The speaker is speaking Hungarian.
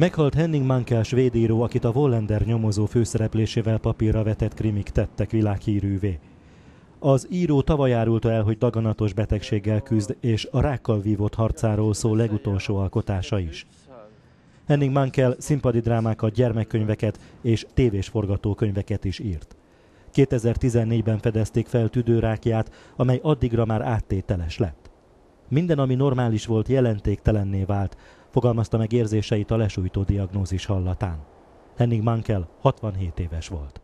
Meghalt Henning Mankel a svéd író, akit a Vollender nyomozó főszereplésével papírra vetett krimik tettek világhírűvé. Az író tavaly árulta el, hogy daganatos betegséggel küzd, és a rákkal vívott harcáról szól legutolsó alkotása is. Henning Mankel színpadi drámákat, gyermekkönyveket és tévés forgatókönyveket is írt. 2014-ben fedezték fel tüdőrákját, amely addigra már áttételes lett. Minden, ami normális volt, jelentéktelenné vált, fogalmazta meg érzéseit a lesújtó diagnózis hallatán. Henning Mankel 67 éves volt.